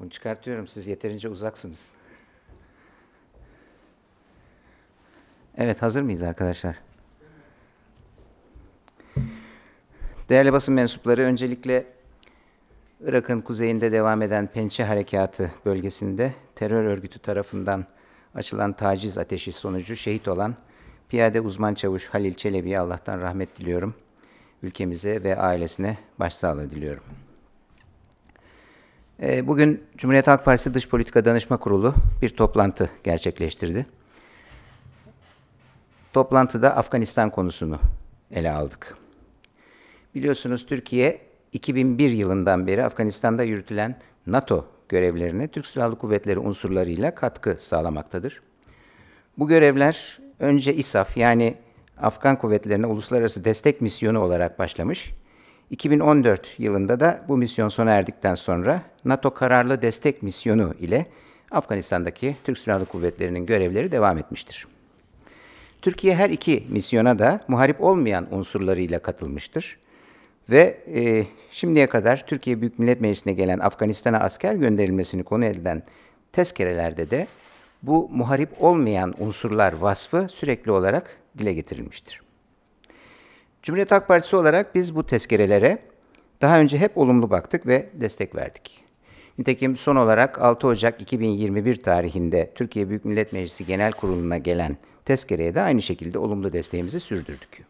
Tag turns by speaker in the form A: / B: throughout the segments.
A: Bunu çıkartıyorum. Siz yeterince uzaksınız. Evet hazır mıyız arkadaşlar? Değerli basın mensupları öncelikle Irak'ın kuzeyinde devam eden Pençe Harekatı bölgesinde terör örgütü tarafından açılan taciz ateşi sonucu şehit olan piyade uzman çavuş Halil Çelebi'ye Allah'tan rahmet diliyorum. Ülkemize ve ailesine başsağlığı diliyorum. Ee, bugün Cumhuriyet Halk Partisi Dış Politika Danışma Kurulu bir toplantı gerçekleştirdi. Toplantıda Afganistan konusunu ele aldık. Biliyorsunuz Türkiye 2001 yılından beri Afganistan'da yürütülen NATO görevlerine Türk Silahlı Kuvvetleri unsurlarıyla katkı sağlamaktadır. Bu görevler önce isaf yani Afgan kuvvetlerine uluslararası destek misyonu olarak başlamış 2014 yılında da bu misyon sona erdikten sonra NATO kararlı destek misyonu ile Afganistan'daki Türk Silahlı Kuvvetleri'nin görevleri devam etmiştir. Türkiye her iki misyona da muharip olmayan unsurlarıyla katılmıştır. Ve e, şimdiye kadar Türkiye Büyük Millet Meclisi'ne gelen Afganistan'a asker gönderilmesini konu edilen tezkerelerde de bu muharip olmayan unsurlar vasfı sürekli olarak dile getirilmiştir. Cumhuriyet Halk Partisi olarak biz bu tezkerelere daha önce hep olumlu baktık ve destek verdik. Nitekim son olarak 6 Ocak 2021 tarihinde Türkiye Büyük Millet Meclisi Genel Kurulu'na gelen tezkereye de aynı şekilde olumlu desteğimizi sürdürdük.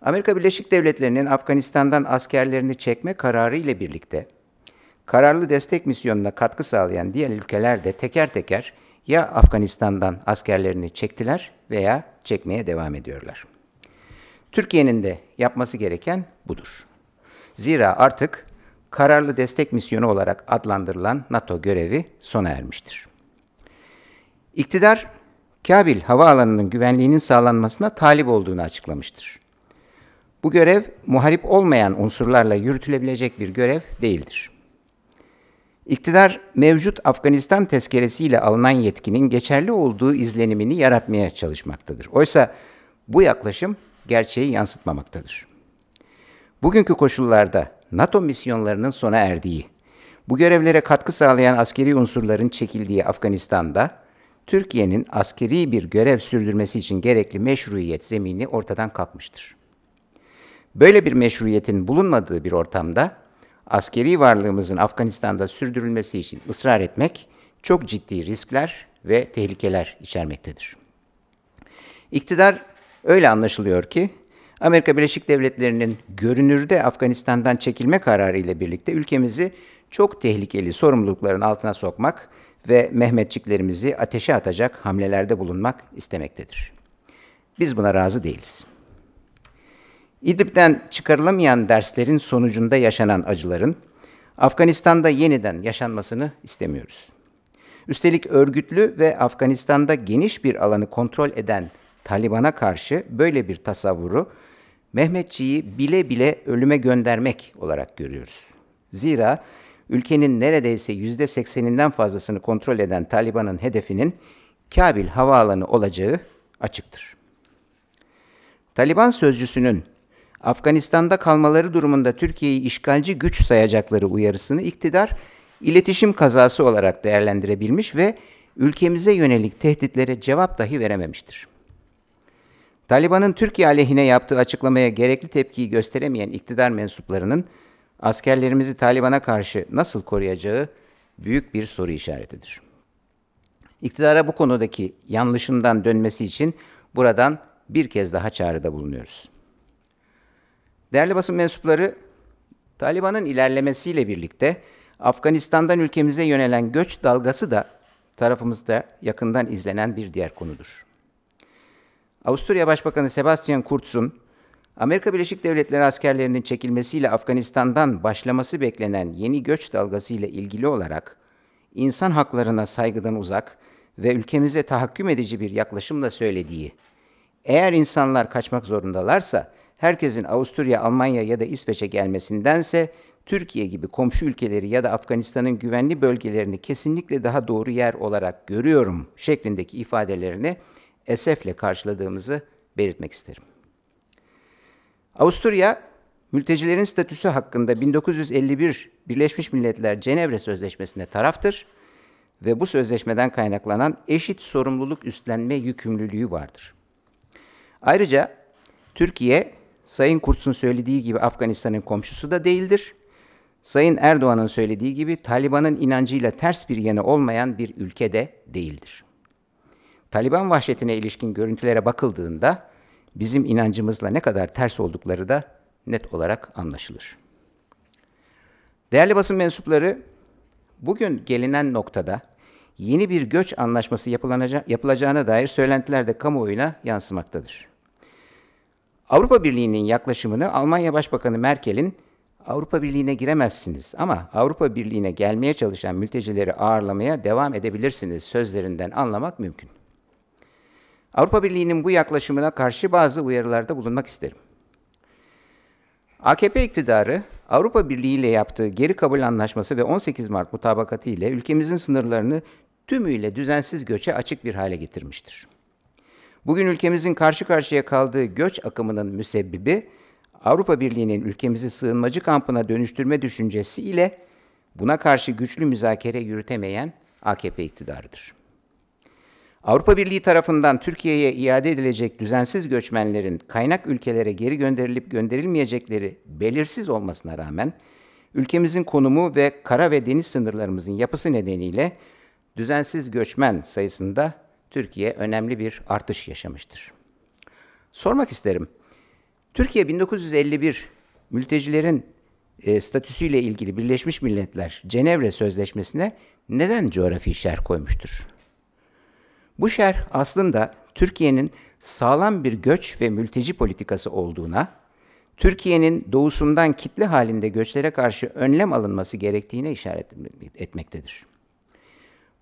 A: Amerika Birleşik Devletleri'nin Afganistan'dan askerlerini çekme kararı ile birlikte kararlı destek misyonuna katkı sağlayan diğer ülkeler de teker teker ya Afganistan'dan askerlerini çektiler veya çekmeye devam ediyorlar. Türkiye'nin de yapması gereken budur. Zira artık kararlı destek misyonu olarak adlandırılan NATO görevi sona ermiştir. İktidar, Kabil havaalanının güvenliğinin sağlanmasına talip olduğunu açıklamıştır. Bu görev muharip olmayan unsurlarla yürütülebilecek bir görev değildir. İktidar mevcut Afganistan tezkeresiyle alınan yetkinin geçerli olduğu izlenimini yaratmaya çalışmaktadır. Oysa bu yaklaşım gerçeği yansıtmamaktadır. Bugünkü koşullarda NATO misyonlarının sona erdiği, bu görevlere katkı sağlayan askeri unsurların çekildiği Afganistan'da Türkiye'nin askeri bir görev sürdürmesi için gerekli meşruiyet zemini ortadan kalkmıştır. Böyle bir meşruiyetin bulunmadığı bir ortamda askeri varlığımızın Afganistan'da sürdürülmesi için ısrar etmek çok ciddi riskler ve tehlikeler içermektedir. İktidar Öyle anlaşılıyor ki Amerika Birleşik Devletleri'nin görünürde Afganistan'dan çekilme kararı ile birlikte ülkemizi çok tehlikeli sorumlulukların altına sokmak ve Mehmetçiklerimizi ateşe atacak hamlelerde bulunmak istemektedir. Biz buna razı değiliz. İdlib'den çıkarılamayan derslerin sonucunda yaşanan acıların Afganistan'da yeniden yaşanmasını istemiyoruz. Üstelik örgütlü ve Afganistan'da geniş bir alanı kontrol eden Taliban'a karşı böyle bir tasavvuru Mehmetçi'yi bile bile ölüme göndermek olarak görüyoruz. Zira ülkenin neredeyse yüzde sekseninden fazlasını kontrol eden Taliban'ın hedefinin Kabil havaalanı olacağı açıktır. Taliban sözcüsünün Afganistan'da kalmaları durumunda Türkiye'yi işgalci güç sayacakları uyarısını iktidar iletişim kazası olarak değerlendirebilmiş ve ülkemize yönelik tehditlere cevap dahi verememiştir. Taliban'ın Türkiye aleyhine yaptığı açıklamaya gerekli tepkiyi gösteremeyen iktidar mensuplarının askerlerimizi Taliban'a karşı nasıl koruyacağı büyük bir soru işaretidir. İktidara bu konudaki yanlışından dönmesi için buradan bir kez daha çağrıda bulunuyoruz. Değerli basın mensupları, Taliban'ın ilerlemesiyle birlikte Afganistan'dan ülkemize yönelen göç dalgası da tarafımızda yakından izlenen bir diğer konudur. Avusturya Başbakanı Sebastian Kurz'un Amerika Birleşik Devletleri askerlerinin çekilmesiyle Afganistan'dan başlaması beklenen yeni göç dalgası ile ilgili olarak insan haklarına saygıdan uzak ve ülkemize tahakküm edici bir yaklaşımla söylediği eğer insanlar kaçmak zorundalarsa herkesin Avusturya, Almanya ya da İsveç'e gelmesindense Türkiye gibi komşu ülkeleri ya da Afganistan'ın güvenli bölgelerini kesinlikle daha doğru yer olarak görüyorum şeklindeki ifadelerini esefle karşıladığımızı belirtmek isterim. Avusturya, mültecilerin statüsü hakkında 1951 Birleşmiş Milletler Cenevre Sözleşmesi'ne taraftır ve bu sözleşmeden kaynaklanan eşit sorumluluk üstlenme yükümlülüğü vardır. Ayrıca Türkiye, Sayın Kurtz'un söylediği gibi Afganistan'ın komşusu da değildir. Sayın Erdoğan'ın söylediği gibi Taliban'ın inancıyla ters bir yanı olmayan bir ülke de değildir. Taliban vahşetine ilişkin görüntülere bakıldığında bizim inancımızla ne kadar ters oldukları da net olarak anlaşılır. Değerli basın mensupları, bugün gelinen noktada yeni bir göç anlaşması yapılacağına dair söylentiler de kamuoyuna yansımaktadır. Avrupa Birliği'nin yaklaşımını Almanya Başbakanı Merkel'in Avrupa Birliği'ne giremezsiniz ama Avrupa Birliği'ne gelmeye çalışan mültecileri ağırlamaya devam edebilirsiniz sözlerinden anlamak mümkün. Avrupa Birliği'nin bu yaklaşımına karşı bazı uyarılarda bulunmak isterim. AKP iktidarı Avrupa Birliği ile yaptığı geri kabul anlaşması ve 18 Mart mutabakatı ile ülkemizin sınırlarını tümüyle düzensiz göçe açık bir hale getirmiştir. Bugün ülkemizin karşı karşıya kaldığı göç akımının müsebbibi Avrupa Birliği'nin ülkemizi sığınmacı kampına dönüştürme düşüncesi ile buna karşı güçlü müzakere yürütemeyen AKP iktidarıdır. Avrupa Birliği tarafından Türkiye'ye iade edilecek düzensiz göçmenlerin kaynak ülkelere geri gönderilip gönderilmeyecekleri belirsiz olmasına rağmen ülkemizin konumu ve kara ve deniz sınırlarımızın yapısı nedeniyle düzensiz göçmen sayısında Türkiye önemli bir artış yaşamıştır. Sormak isterim. Türkiye 1951 mültecilerin e, statüsüyle ilgili Birleşmiş Milletler Cenevre Sözleşmesi'ne neden coğrafi şer koymuştur? Bu şerh aslında Türkiye'nin sağlam bir göç ve mülteci politikası olduğuna, Türkiye'nin doğusundan kitle halinde göçlere karşı önlem alınması gerektiğine işaret etmektedir.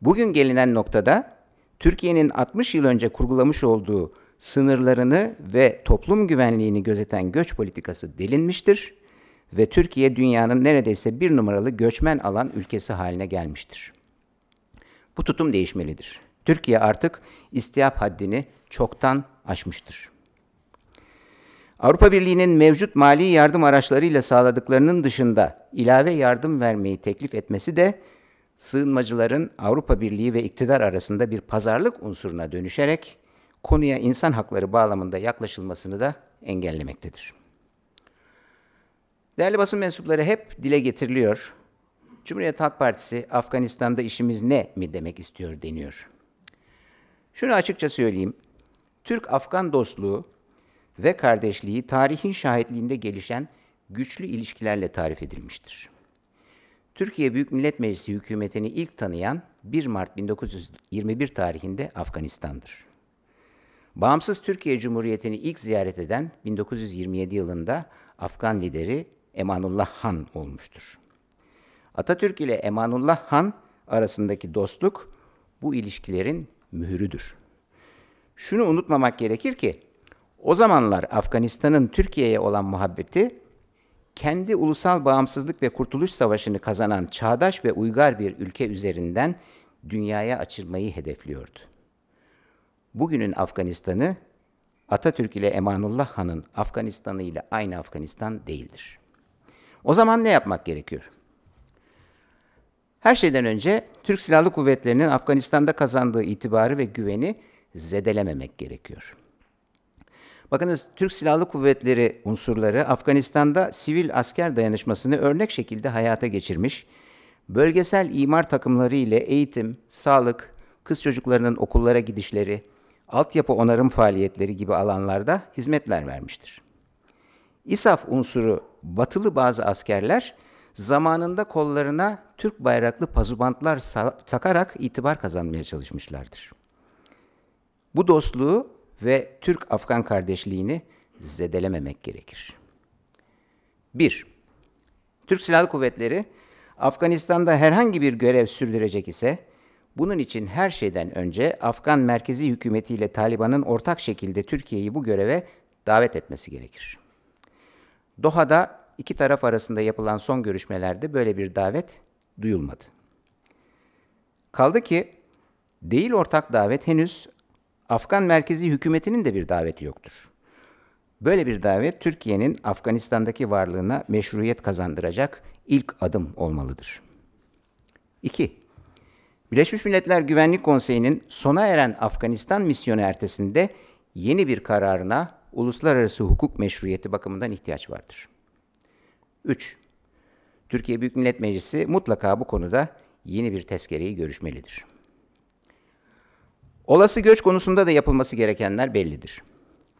A: Bugün gelinen noktada Türkiye'nin 60 yıl önce kurgulamış olduğu sınırlarını ve toplum güvenliğini gözeten göç politikası delinmiştir ve Türkiye dünyanın neredeyse bir numaralı göçmen alan ülkesi haline gelmiştir. Bu tutum değişmelidir. Türkiye artık istiyap haddini çoktan aşmıştır. Avrupa Birliği'nin mevcut mali yardım araçlarıyla sağladıklarının dışında ilave yardım vermeyi teklif etmesi de sığınmacıların Avrupa Birliği ve iktidar arasında bir pazarlık unsuruna dönüşerek konuya insan hakları bağlamında yaklaşılmasını da engellemektedir. Değerli basın mensupları hep dile getiriliyor. Cumhuriyet Halk Partisi Afganistan'da işimiz ne mi demek istiyor deniyor. Şunu açıkça söyleyeyim. Türk-Afgan dostluğu ve kardeşliği tarihin şahitliğinde gelişen güçlü ilişkilerle tarif edilmiştir. Türkiye Büyük Millet Meclisi hükümetini ilk tanıyan 1 Mart 1921 tarihinde Afganistan'dır. Bağımsız Türkiye Cumhuriyeti'ni ilk ziyaret eden 1927 yılında Afgan lideri Emanullah Han olmuştur. Atatürk ile Emanullah Han arasındaki dostluk bu ilişkilerin mührüdür. Şunu unutmamak gerekir ki o zamanlar Afganistan'ın Türkiye'ye olan muhabbeti kendi ulusal bağımsızlık ve kurtuluş savaşını kazanan çağdaş ve uygar bir ülke üzerinden dünyaya açılmayı hedefliyordu. Bugünün Afganistan'ı Atatürk ile Emanullah Han'ın Afganistan'ı ile aynı Afganistan değildir. O zaman ne yapmak gerekiyor? Her şeyden önce Türk Silahlı Kuvvetleri'nin Afganistan'da kazandığı itibarı ve güveni zedelememek gerekiyor. Bakınız Türk Silahlı Kuvvetleri unsurları Afganistan'da sivil asker dayanışmasını örnek şekilde hayata geçirmiş, bölgesel imar takımları ile eğitim, sağlık, kız çocuklarının okullara gidişleri, altyapı onarım faaliyetleri gibi alanlarda hizmetler vermiştir. İSAF unsuru batılı bazı askerler zamanında kollarına Türk bayraklı pazubantlar takarak itibar kazanmaya çalışmışlardır. Bu dostluğu ve Türk-Afgan kardeşliğini zedelememek gerekir. 1. Türk Silahlı Kuvvetleri Afganistan'da herhangi bir görev sürdürecek ise bunun için her şeyden önce Afgan merkezi hükümetiyle Taliban'ın ortak şekilde Türkiye'yi bu göreve davet etmesi gerekir. Doha'da iki taraf arasında yapılan son görüşmelerde böyle bir davet duyulmadı. Kaldı ki değil ortak davet henüz Afgan merkezi hükümetinin de bir daveti yoktur. Böyle bir davet Türkiye'nin Afganistan'daki varlığına meşruiyet kazandıracak ilk adım olmalıdır. 2. Birleşmiş Milletler Güvenlik Konseyi'nin sona eren Afganistan misyonu ertesinde yeni bir kararına uluslararası hukuk meşruiyeti bakımından ihtiyaç vardır. 3. Türkiye Büyük Millet Meclisi mutlaka bu konuda yeni bir tezkereyi görüşmelidir. Olası göç konusunda da yapılması gerekenler bellidir.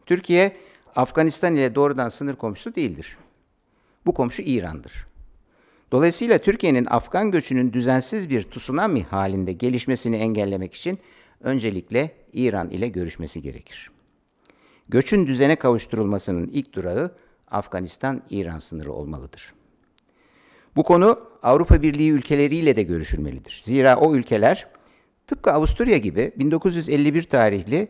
A: Türkiye, Afganistan ile doğrudan sınır komşusu değildir. Bu komşu İran'dır. Dolayısıyla Türkiye'nin Afgan göçünün düzensiz bir tsunami halinde gelişmesini engellemek için öncelikle İran ile görüşmesi gerekir. Göçün düzene kavuşturulmasının ilk durağı Afganistan-İran sınırı olmalıdır. Bu konu Avrupa Birliği ülkeleriyle de görüşülmelidir. Zira o ülkeler tıpkı Avusturya gibi 1951 tarihli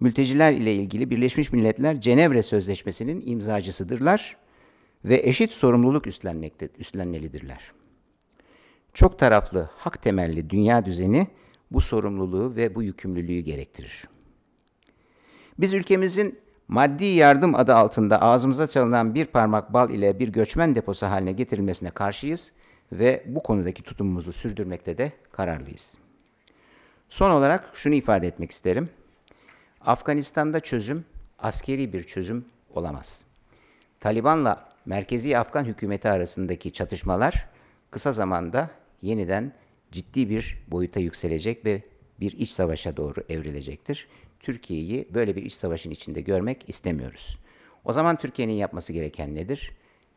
A: mülteciler ile ilgili Birleşmiş Milletler Cenevre Sözleşmesi'nin imzacısıdırlar ve eşit sorumluluk üstlenmekte, üstlenmelidirler. Çok taraflı, hak temelli dünya düzeni bu sorumluluğu ve bu yükümlülüğü gerektirir. Biz ülkemizin maddi yardım adı altında ağzımıza çalınan bir parmak bal ile bir göçmen deposu haline getirilmesine karşıyız ve bu konudaki tutumumuzu sürdürmekte de kararlıyız. Son olarak şunu ifade etmek isterim. Afganistan'da çözüm askeri bir çözüm olamaz. Taliban'la merkezi Afgan hükümeti arasındaki çatışmalar kısa zamanda yeniden ciddi bir boyuta yükselecek ve bir iç savaşa doğru evrilecektir. Türkiye'yi böyle bir iç savaşın içinde görmek istemiyoruz. O zaman Türkiye'nin yapması gereken nedir?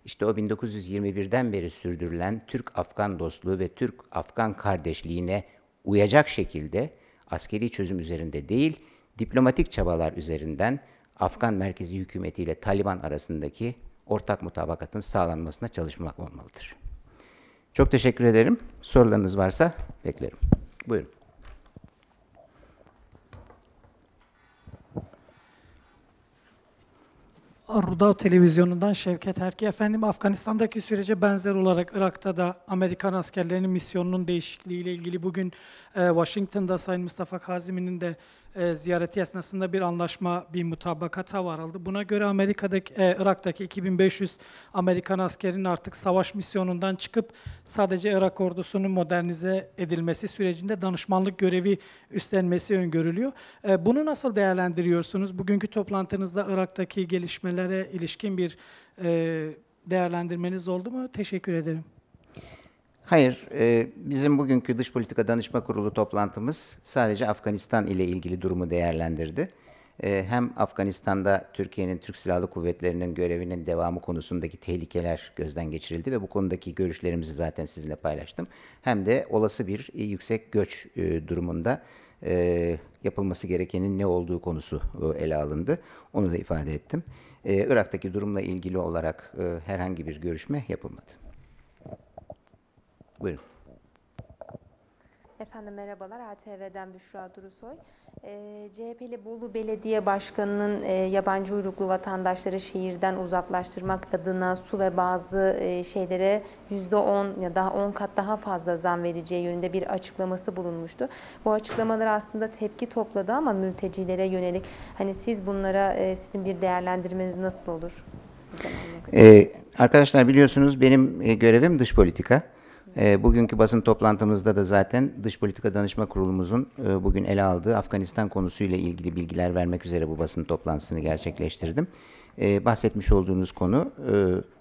A: İşte o 1921'den beri sürdürülen Türk-Afgan dostluğu ve Türk-Afgan kardeşliğine uyacak şekilde askeri çözüm üzerinde değil, diplomatik çabalar üzerinden Afgan merkezi hükümetiyle Taliban arasındaki ortak mutabakatın sağlanmasına çalışmak olmalıdır. Çok teşekkür ederim. Sorularınız varsa beklerim. Buyurun. Ruda Televizyonu'ndan Şevket Erki. Efendim Afganistan'daki sürece benzer olarak Irak'ta da Amerikan askerlerinin misyonunun değişikliğiyle ilgili bugün e, Washington'da Sayın Mustafa Kazimi'nin de e, ziyareti esnasında bir anlaşma, bir mutabakata varıldı. Buna göre Amerika'daki, e, Irak'taki 2500 Amerikan askerinin artık savaş misyonundan çıkıp sadece Irak ordusunun modernize edilmesi sürecinde danışmanlık görevi üstlenmesi öngörülüyor. E, bunu nasıl değerlendiriyorsunuz? Bugünkü toplantınızda Irak'taki gelişmelere ilişkin bir e, değerlendirmeniz oldu mu? Teşekkür ederim. Hayır, e, bizim bugünkü Dış Politika Danışma Kurulu toplantımız sadece Afganistan ile ilgili durumu değerlendirdi. E, hem Afganistan'da Türkiye'nin Türk Silahlı Kuvvetleri'nin görevinin devamı konusundaki tehlikeler gözden geçirildi ve bu konudaki görüşlerimizi zaten sizinle paylaştım. Hem de olası bir e, yüksek göç e, durumunda e, yapılması gerekenin ne olduğu konusu e, ele alındı. Onu da ifade ettim. E, Irak'taki durumla ilgili olarak e, herhangi bir görüşme yapılmadı. Buyurun. Efendim merhabalar ATV'den Büşra Durusoy. E, ee, CHP'li Bolu Belediye Başkanı'nın e, yabancı uyruklu vatandaşları şehirden uzaklaştırmak adına su ve bazı e, şeylere %10 ya da 10 kat daha fazla zam vereceği yönünde bir açıklaması bulunmuştu. Bu açıklamalar aslında tepki topladı ama mültecilere yönelik. Hani siz bunlara e, sizin bir değerlendirmeniz nasıl olur? Ee, arkadaşlar biliyorsunuz benim e, görevim dış politika. E, bugünkü basın toplantımızda da zaten Dış Politika Danışma Kurulumuzun e, bugün ele aldığı Afganistan konusuyla ilgili bilgiler vermek üzere bu basın toplantısını gerçekleştirdim. E, bahsetmiş olduğunuz konu e,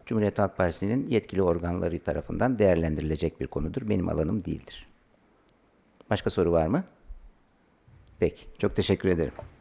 A: Cumhuriyet Halk Partisi'nin yetkili organları tarafından değerlendirilecek bir konudur. Benim alanım değildir. Başka soru var mı? Peki, çok teşekkür ederim.